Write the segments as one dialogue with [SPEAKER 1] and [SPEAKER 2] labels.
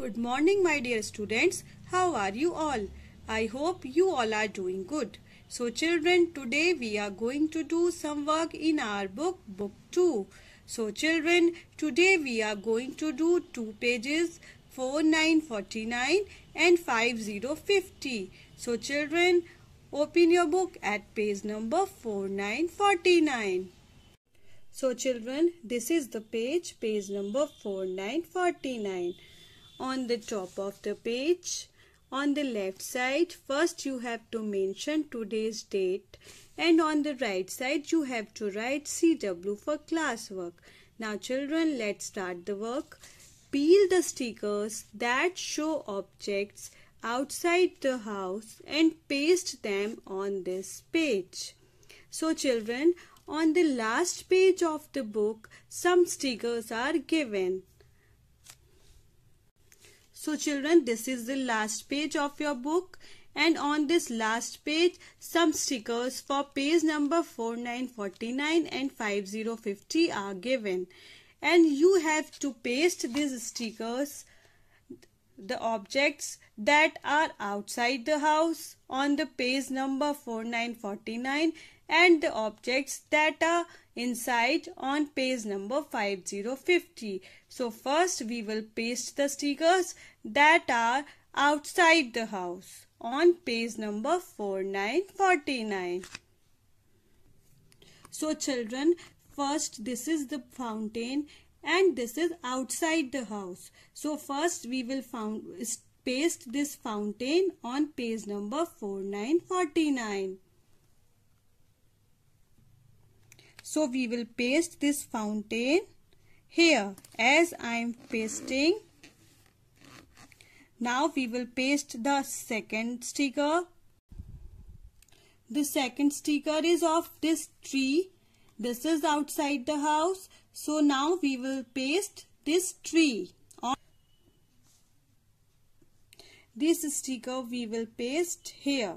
[SPEAKER 1] Good morning my dear students. How are you all? I hope you all are doing good. So children today we are going to do some work in our book, book 2. So children today we are going to do two pages 4949 and 5050. So children open your book at page number 4949. So children, this is the page, page number 4949 on the top of the page. On the left side, first you have to mention today's date and on the right side you have to write CW for classwork. Now children, let's start the work. Peel the stickers that show objects outside the house and paste them on this page. So children, on the last page of the book, some stickers are given. So children, this is the last page of your book and on this last page some stickers for page number 4949 and 5050 are given and you have to paste these stickers the objects that are outside the house on the page number 4949 and the objects that are inside on page number 5050. So first we will paste the stickers that are outside the house on page number 4949. So children, first this is the fountain and this is outside the house. So first we will found, paste this fountain on page number 4949. So we will paste this fountain here as I am pasting. Now we will paste the second sticker. The second sticker is of this tree. This is outside the house. So now we will paste this tree. On this sticker we will paste here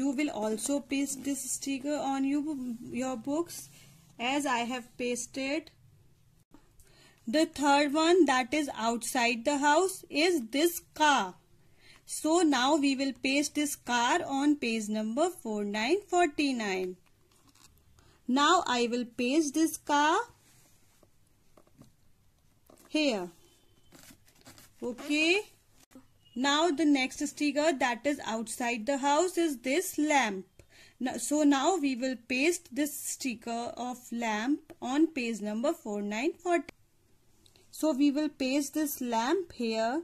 [SPEAKER 1] you will also paste this sticker on you, your books as I have pasted. The third one that is outside the house is this car. So now we will paste this car on page number 4949. Now I will paste this car here. Okay. Now the next sticker that is outside the house is this lamp. so now we will paste this sticker of lamp on page number 4940. So we will paste this lamp here.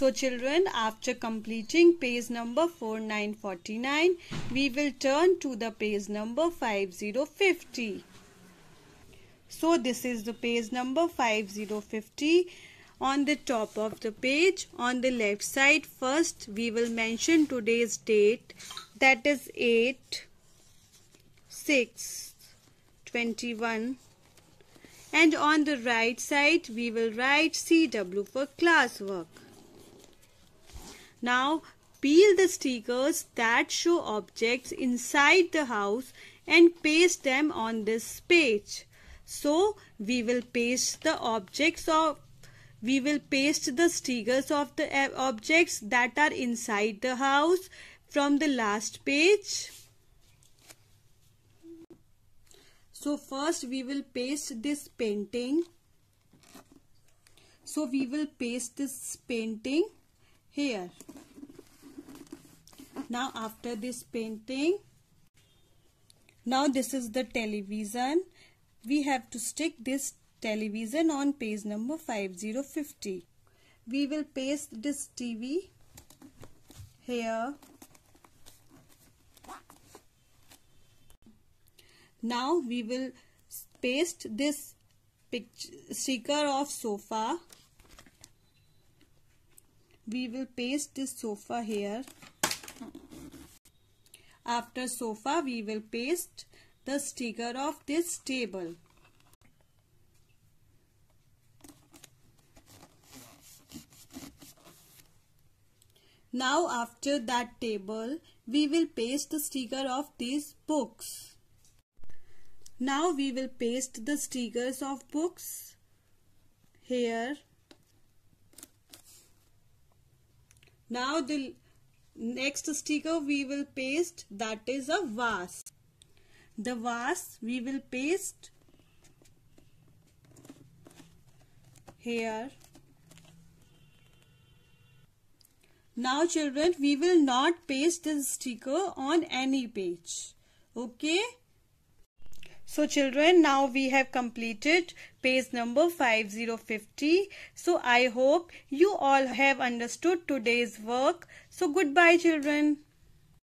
[SPEAKER 1] So children, after completing page number 4949, we will turn to the page number 5050. So this is the page number 5050 on the top of the page on the left side first we will mention today's date that is 8 6 21 and on the right side we will write CW for classwork. Now peel the stickers that show objects inside the house and paste them on this page. So we will paste the objects of we will paste the stickers of the eh, objects that are inside the house from the last page. So first we will paste this painting. So we will paste this painting here. Now after this painting, now this is the television we have to stick this television on page number 5050. We will paste this TV here. Now we will paste this sticker of sofa. We will paste this sofa here. After sofa we will paste the sticker of this table. Now after that table, we will paste the sticker of these books. Now we will paste the stickers of books here. Now the next sticker we will paste that is a vase the vase we will paste here now children we will not paste this sticker on any page okay so children now we have completed page number 5050 so i hope you all have understood today's work so goodbye children